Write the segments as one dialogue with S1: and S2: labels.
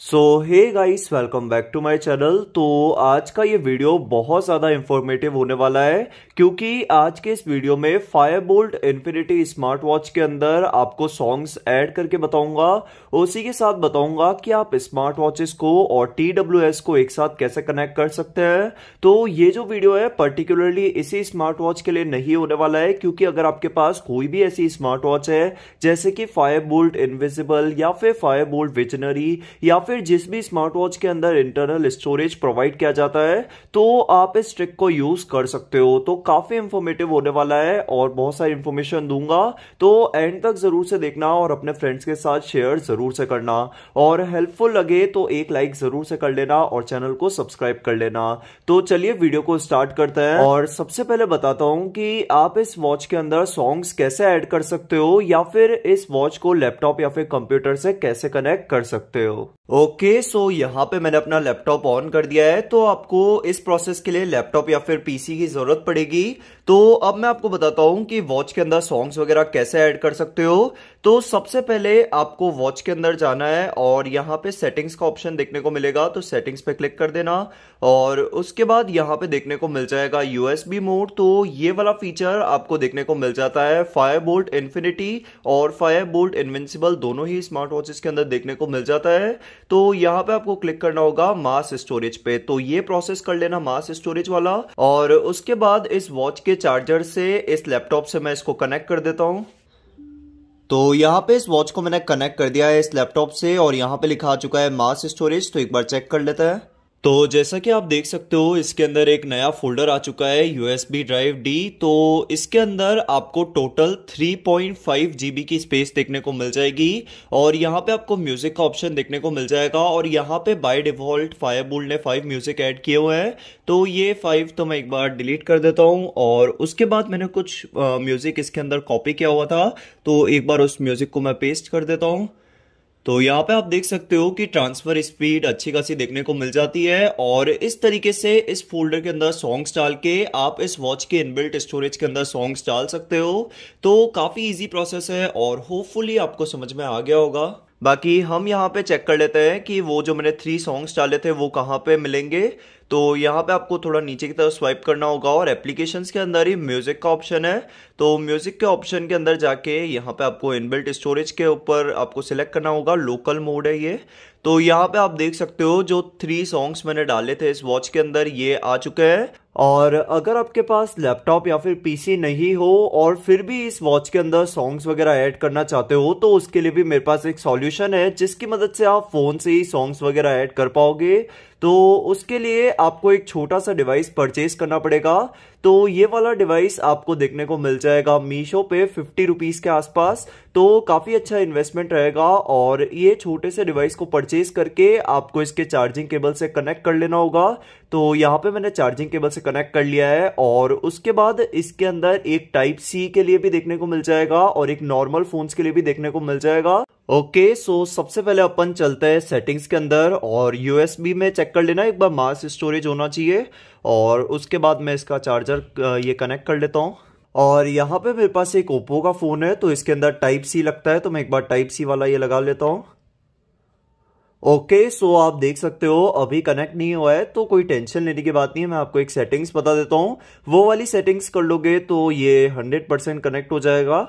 S1: so hey guys welcome back to my channel तो आज का ये वीडियो बहुत ज़्यादा इन्फॉर्मेटिव होने वाला है क्योंकि आज के इस वीडियो में फायरबोल्ट इन्फिनिटी स्मार्ट वॉच के अंदर आपको सॉन्ग्स ऐड करके बताऊंगा उसी के साथ बताऊंगा कि आप स्मार्ट वॉचेस को और टी को एक साथ कैसे कनेक्ट कर सकते हैं तो ये जो वीडियो है पर्टिकुलरली इसी स्मार्ट वॉच के लिए नहीं होने वाला है क्योंकि अगर आपके पास कोई भी ऐसी स्मार्ट वॉच है जैसे कि फायरबोल्ट इनविजिबल या फिर फायरबोल्ट विजनरी या फिर जिस भी स्मार्ट वॉच के अंदर इंटरनल स्टोरेज प्रोवाइड किया जाता है तो आप इस ट्रिक को यूज कर सकते हो तो काफी इंफॉर्मेटिव होने वाला है और बहुत सारी इंफॉर्मेशन दूंगा तो एंड तक जरूर से देखना और अपने फ्रेंड्स के साथ शेयर जरूर से करना और हेल्पफुल लगे तो एक लाइक जरूर से कर लेना और चैनल को सब्सक्राइब कर लेना तो चलिए वीडियो को स्टार्ट करते हैं और सबसे पहले बताता हूं कि आप इस वॉच के अंदर सॉन्ग्स कैसे ऐड कर सकते हो या फिर इस वॉच को लैपटॉप या फिर कंप्यूटर से कैसे कनेक्ट कर सकते हो ओके okay, सो so यहाँ पे मैंने अपना लैपटॉप ऑन कर दिया है तो आपको इस प्रोसेस के लिए लैपटॉप या फिर पीसी की ज़रूरत पड़ेगी तो अब मैं आपको बताता हूँ कि वॉच के अंदर सॉन्ग्स वगैरह कैसे ऐड कर सकते हो तो सबसे पहले आपको वॉच के अंदर जाना है और यहाँ पे सेटिंग्स का ऑप्शन देखने को मिलेगा तो सेटिंग्स पे क्लिक कर देना और उसके बाद यहाँ पे देखने को मिल जाएगा यूएसबी मोड तो ये वाला फीचर आपको देखने को मिल जाता है फायर बोल्ट इन्फिनिटी और फायर बोल्ट इन्विंसिबल दोनों ही स्मार्ट वॉचेस के अंदर देखने को मिल जाता है तो यहाँ पे आपको क्लिक करना होगा मास स्टोरेज पे तो ये प्रोसेस कर लेना मास स्टोरेज वाला और उसके बाद इस वॉच के चार्जर से इस लैपटॉप से मैं इसको कनेक्ट कर देता हूं तो यहाँ पे इस वॉच को मैंने कनेक्ट कर दिया है इस लैपटॉप से और यहाँ पे लिखा आ चुका है मास स्टोरेज तो एक बार चेक कर लेता है तो जैसा कि आप देख सकते हो इसके अंदर एक नया फोल्डर आ चुका है यूएसबी ड्राइव डी तो इसके अंदर आपको टोटल 3.5 जीबी की स्पेस देखने को मिल जाएगी और यहाँ पे आपको म्यूज़िक का ऑप्शन देखने को मिल जाएगा और यहाँ पे बाय डिफ़ॉल्ट फायरबोल्ट ने फाइव म्यूज़िक ऐड किए हुए हैं तो ये फाइव तो मैं एक बार डिलीट कर देता हूँ और उसके बाद मैंने कुछ म्यूज़िक इसके अंदर कॉपी किया हुआ था तो एक बार उस म्यूज़िक को मैं पेस्ट कर देता हूँ तो यहाँ पे आप देख सकते हो कि ट्रांसफर स्पीड अच्छी खासी देखने को मिल जाती है और इस तरीके से इस फोल्डर के अंदर सॉन्ग्स डाल के आप इस वॉच के इनबिल्ट स्टोरेज के अंदर सॉन्ग्स डाल सकते हो तो काफ़ी इजी प्रोसेस है और होपफुली आपको समझ में आ गया होगा बाकी हम यहाँ पे चेक कर लेते हैं कि वो जो मैंने थ्री सॉन्ग्स डाले थे वो कहाँ पे मिलेंगे तो यहाँ पे आपको थोड़ा नीचे की तरफ स्वाइप करना होगा और एप्लीकेशंस के अंदर ही म्यूज़िक का ऑप्शन है तो म्यूज़िक के ऑप्शन के अंदर जाके यहाँ पे आपको इनबिल्ट स्टोरेज के ऊपर आपको सिलेक्ट करना होगा लोकल मोड है ये तो यहाँ पे आप देख सकते हो जो थ्री सॉन्ग्स मैंने डाले थे इस वॉच के अंदर ये आ चुके हैं और अगर आपके पास लैपटॉप या फिर पीसी नहीं हो और फिर भी इस वॉच के अंदर सॉन्ग्स वगैरह ऐड करना चाहते हो तो उसके लिए भी मेरे पास एक सॉल्यूशन है जिसकी मदद से आप फोन से ही सॉन्ग्स वगैरह ऐड कर पाओगे तो उसके लिए आपको एक छोटा सा डिवाइस परचेज करना पड़ेगा तो ये वाला डिवाइस आपको देखने को मिल जाएगा मीशो पे फिफ्टी रुपीज़ के आसपास तो काफ़ी अच्छा इन्वेस्टमेंट रहेगा और ये छोटे से डिवाइस को परचेज करके आपको इसके चार्जिंग केबल से कनेक्ट कर लेना होगा तो यहाँ पे मैंने चार्जिंग केबल से कनेक्ट कर लिया है और उसके बाद इसके अंदर एक टाइप सी के लिए भी देखने को मिल जाएगा और एक नॉर्मल फोन्स के लिए भी देखने को मिल जाएगा ओके okay, सो so सबसे पहले अपन चलते हैं सेटिंग्स के अंदर और यूएसबी में चेक कर लेना एक बार मास स्टोरेज होना चाहिए और उसके बाद मैं इसका चार्जर ये कनेक्ट कर लेता हूँ और यहाँ पे मेरे पास एक ओप्पो का फ़ोन है तो इसके अंदर टाइप सी लगता है तो मैं एक बार टाइप सी वाला ये लगा लेता हूँ ओके okay, सो so आप देख सकते हो अभी कनेक्ट नहीं हुआ है तो कोई टेंशन लेने की बात नहीं है मैं आपको एक सेटिंग्स बता देता हूँ वो वाली सेटिंग्स कर लोगे तो ये हंड्रेड परसेंट कनेक्ट हो जाएगा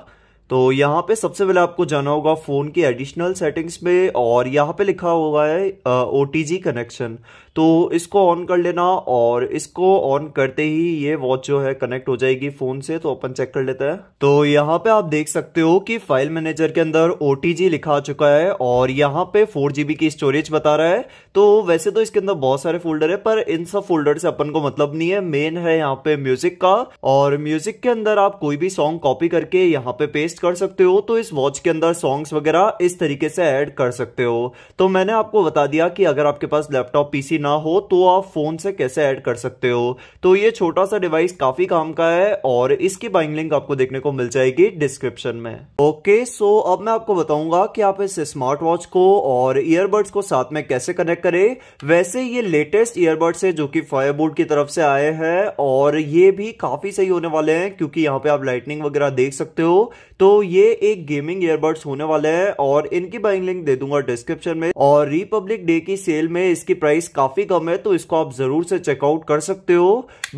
S1: तो यहाँ पे सबसे पहले आपको जाना होगा फ़ोन के एडिशनल सेटिंग्स में और यहाँ पे लिखा होगा है ओ कनेक्शन तो इसको ऑन कर लेना और इसको ऑन करते ही ये वॉच जो है कनेक्ट हो जाएगी फ़ोन से तो अपन चेक कर लेते हैं तो यहाँ पे आप देख सकते हो कि फाइल मैनेजर के अंदर ओ लिखा चुका है और यहाँ पे फोर की स्टोरेज बता रहा है तो वैसे तो इसके अंदर बहुत सारे फोल्डर है पर इन सब फोल्डर से अपन को मतलब नहीं है मेन है यहाँ पे म्यूजिक का और म्यूजिक के अंदर आप कोई भी सॉन्ग कॉपी करके यहाँ पे पेस्ट कर सकते हो तो इस वॉच के अंदर सॉन्ग्स वगैरह इस तरीके से ऐड कर सकते हो तो मैंने आपको बता दिया कि अगर आपके पास लैपटॉप पीसी ना हो तो आप फोन से कैसे ऐड कर सकते हो तो ये छोटा सा डिवाइस काफी काम का है और इसकी बाइंग लिंक आपको देखने को मिल जाएगी डिस्क्रिप्शन में ओके सो अब मैं आपको बताऊंगा कि आप इस स्मार्ट वॉच को और ईयरबड्स को साथ में कैसे कनेक्ट करें वैसे ये लेटेस्ट ईयरबड्स है जो कि फायरबोर्ड की तरफ से आए हैं और ये भी काफी सही होने वाले हैं क्योंकि यहाँ पे आप लाइटनिंग वगैरह देख सकते हो तो ये एक गेमिंग ईयरबड्स होने वाला है और इनकी बाइंग लिंक दे दूंगा डिस्क्रिप्शन में और रिपब्लिक डे की सेल में इसकी प्राइस काफी कम है तो इसको आप जरूर से चेकआउट कर सकते हो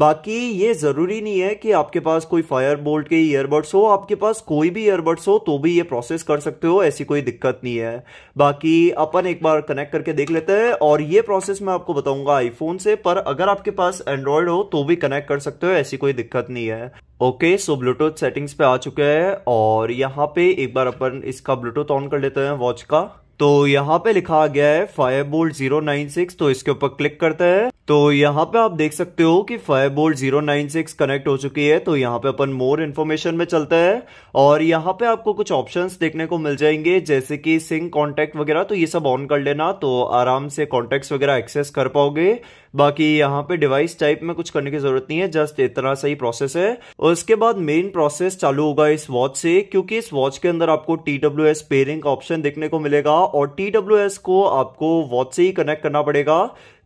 S1: बाकी ये जरूरी नहीं है कि आपके पास कोई फायर बोल्ट के ईयरबड्स हो आपके पास कोई भी ईयरबड्स हो तो भी ये प्रोसेस कर सकते हो ऐसी कोई दिक्कत नहीं है बाकी अपन एक बार कनेक्ट करके देख लेते हैं और ये प्रोसेस मैं आपको बताऊंगा आईफोन से पर अगर आपके पास एंड्रॉयड हो तो भी कनेक्ट कर सकते हो ऐसी कोई दिक्कत नहीं है ओके सो ब्लूटूथ सेटिंग्स पे आ चुके हैं और यहाँ पे एक बार अपन इसका ब्लूटूथ ऑन कर लेते हैं वॉच का तो यहाँ पे लिखा गया है five Boltt zero nine six तो इसके ऊपर क्लिक करते हैं तो यहाँ पे आप देख सकते हो कि Fireboltt zero nine six connect हो चुकी है तो यहाँ पे अपन मोर इन्फॉर्मेशन में चलते हैं और यहाँ पे आपको कुछ ऑप्शंस देखने को मिल जाएंगे जैसे कि सिंक कॉन्टैक्ट वगैरह तो ये सब ऑन कर लेना तो आराम से कॉन्टेक्ट वगैरह एक्सेस कर पाओगे बाकी यहाँ पे डिवाइस टाइप में कुछ करने की जरूरत नहीं है जस्ट इतना सही प्रोसेस है और उसके बाद मेन प्रोसेस चालू होगा इस वॉच से क्योंकि इस वॉच के अंदर आपको T W S pairing option देखने को मिलेगा और टी डब्ल्यू एस को आपको वॉच से ही कनेक्ट करना पड़ेगा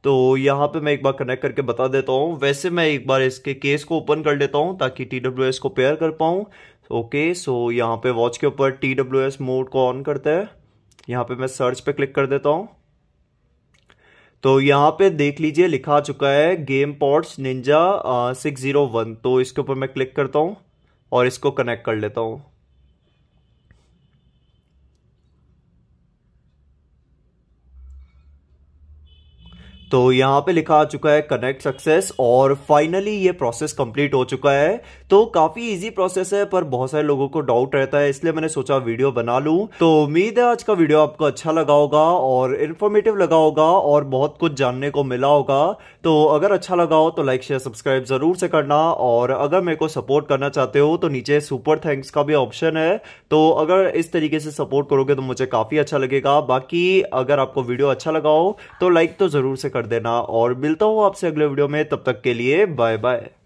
S1: तो यहाँ पे मैं एक बार कनेक्ट करके बता देता हूँ वैसे मैं एक बार इसके केस को ओपन कर लेता हूँ ताकि टी डब्ल्यू एस को पेयर कर पाऊँ ओके सो यहाँ पे वॉच के ऊपर टी डब्ल्यू एस मोड को ऑन करता है यहाँ पे मैं सर्च पे क्लिक कर देता हूँ तो यहाँ पे देख लीजिए लिखा चुका है game pots ninja six zero one तो इसके ऊपर मैं क्लिक करता हूँ और इसको कनेक्ट कर लेता हूँ तो यहाँ पे लिखा आ चुका है कनेक्ट सक्सेस और फाइनली ये प्रोसेस कंप्लीट हो चुका है तो काफी इजी प्रोसेस है पर बहुत सारे लोगों को डाउट रहता है इसलिए मैंने सोचा वीडियो बना लूं तो उम्मीद है आज का वीडियो आपको अच्छा लगा होगा और इन्फॉर्मेटिव लगा होगा और बहुत कुछ जानने को मिला होगा तो अगर अच्छा लगा हो तो लाइक शेयर सब्सक्राइब जरूर से करना और अगर मेरे को सपोर्ट करना चाहते हो तो नीचे सुपर थैंक्स का भी ऑप्शन है तो अगर इस तरीके से सपोर्ट करोगे तो मुझे काफी अच्छा लगेगा बाकी अगर आपको वीडियो अच्छा लगा हो तो लाइक तो जरूर से कर देना और मिलता हूँ आपसे अगले वीडियो में तब तक के लिए बाय बाय